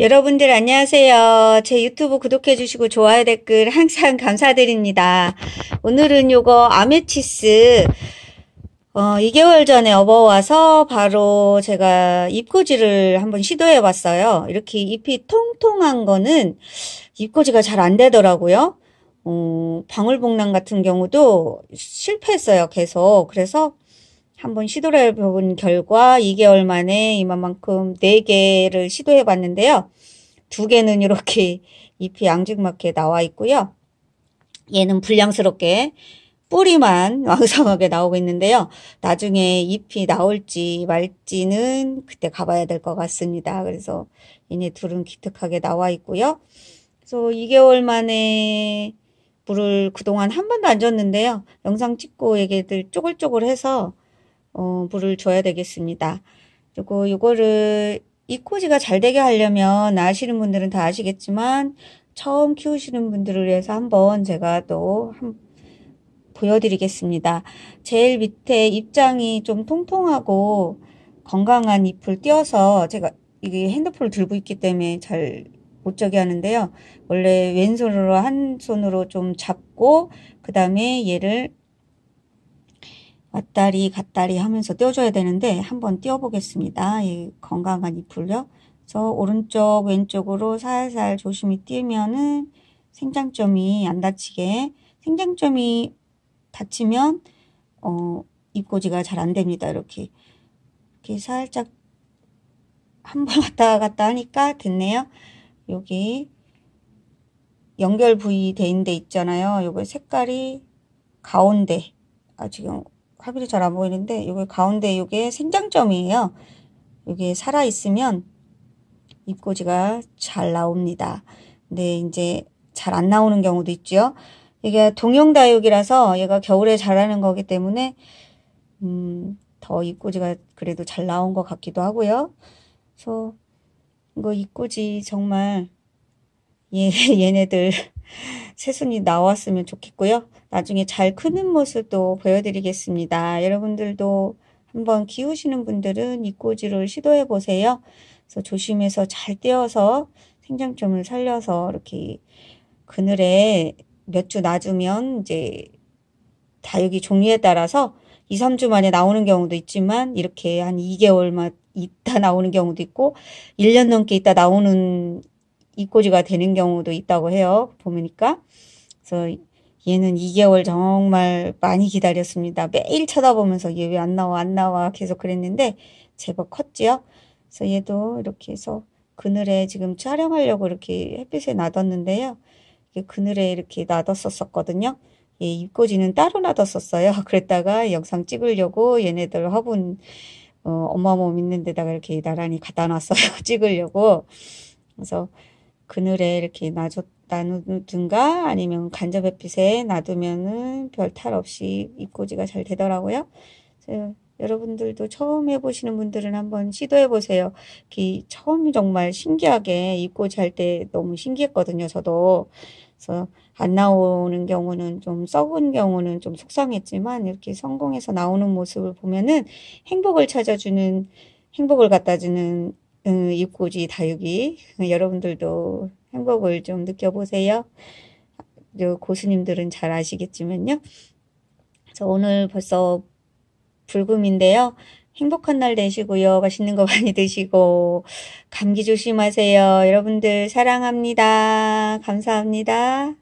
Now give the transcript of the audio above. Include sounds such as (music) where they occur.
여러분들 안녕하세요. 제 유튜브 구독해 주시고 좋아요 댓글 항상 감사드립니다. 오늘은 요거 아메치스 어, 2개월 전에 업어와서 바로 제가 입꼬지를 한번 시도해 봤어요. 이렇게 잎이 통통한 거는 입꼬지가잘 안 되더라고요. 어, 방울복랑 같은 경우도 실패했어요. 계속. 그래서 한번 시도를 해본 결과 2개월 만에 이만큼 4개를 시도해 봤는데요. 2개는 이렇게 (laughs) 잎이 양직맞게 나와 있고요. 얘는 불량스럽게 뿌리만 (laughs) 왕성하게 나오고 있는데요. 나중에 잎이 나올지 말지는 그때 가봐야 될 것 같습니다. 그래서 얘네 둘은 기특하게 나와 있고요. 그래서 2개월 만에 물을 그동안 한 번도 안 줬는데요. 영상 찍고 얘기들 쪼글쪼글해서 어, 물을 줘야 되겠습니다. 그리고 이거를 이코지가 잘 되게 하려면 아시는 분들은 다 아시겠지만 처음 키우시는 분들을 위해서 한번 제가 또 보여드리겠습니다. 제일 밑에 입장이 좀 통통하고 건강한 잎을 띄어서 제가 이게 핸드폰을 들고 있기 때문에 잘 못적이 하는데요. 원래 왼손으로 한 손으로 좀 잡고 그 다음에 얘를 왔다리 갔다리 하면서 떼어줘야 되는데 한번 떼어보겠습니다. 이 건강한 이풀요. 그래서 오른쪽 왼쪽으로 살살 조심히 띄면은 생장점이 안 다치게 생장점이 다치면 어, 입꼬지가 잘 안됩니다. 이렇게 이렇게 살짝 한번 (laughs) 왔다 갔다 하니까 됐네요. 여기 연결 부위 돼 있는 데 있잖아요. 요거 색깔이 가운데 아 지금 화면이 잘안 보이는데 이게 가운데 이게 생장점이에요. 이게 살아있으면 잎꽂이가 잘 나옵니다. 근데 이제 잘 안 나오는 경우도 있죠. 이게 동영다육이라서 얘가 겨울에 자라는 거기 때문에 음, 더 잎꽂이가 그래도 잘 나온 것 같기도 하고요. 그래서 이거 잎꽂이 정말 얘, (laughs) 얘네들 새순이 나왔으면 좋겠고요. 나중에 잘 크는 모습도 보여드리겠습니다. 여러분들도 한번 키우시는 분들은 이 꼬지를 시도해 보세요. 그래서 조심해서 잘 떼어서 생장점을 살려서 이렇게 그늘에 몇 주 놔주면 이제 다육이 종류에 따라서 2, 3주 만에 나오는 경우도 있지만 이렇게 한 2개월 만 있다 나오는 경우도 있고 1년 넘게 있다 나오는 입꼬지가 되는 경우도 있다고 해요. 보니까. 그래서 얘는 2개월 정말 많이 기다렸습니다. 매일 쳐다보면서 얘 왜 안 나와 안 나와 계속 그랬는데 제법 컸지요. 그래서 얘도 이렇게 해서 그늘에 지금 촬영하려고 이렇게 햇빛에 놔뒀는데요. 이게 그늘에 이렇게 놔뒀었거든요. 얘 입꼬지는 따로 놔뒀었어요. (laughs) 그랬다가 영상 찍으려고 얘네들 화분 어, 엄마 몸 있는 데다가 이렇게 나란히 갖다 놨어요. (laughs) 찍으려고. 그래서 그늘에 이렇게 놔두든가 아니면 간접 햇빛에 놔두면은 별 탈 없이 입꼬지가잘 되더라고요. 여러분들도 처음 해보시는 분들은 한번 시도해보세요. 처음 정말 신기하게 잎꽂이 할때 너무 신기했거든요, 저도. 그래서 안 나오는 경우는 좀 썩은 경우는 좀 속상했지만 이렇게 성공해서 나오는 모습을 보면은 행복을 찾아주는 행복을 갖다주는 입꼬지 다육이 여러분들도 행복을 좀 느껴보세요. 고수님들은 잘 아시겠지만요. 그 오늘 벌써 불금인데요. 행복한 날 되시고요. 맛있는 거 (laughs) 많이 드시고 감기 조심하세요. 여러분들 사랑합니다. 감사합니다.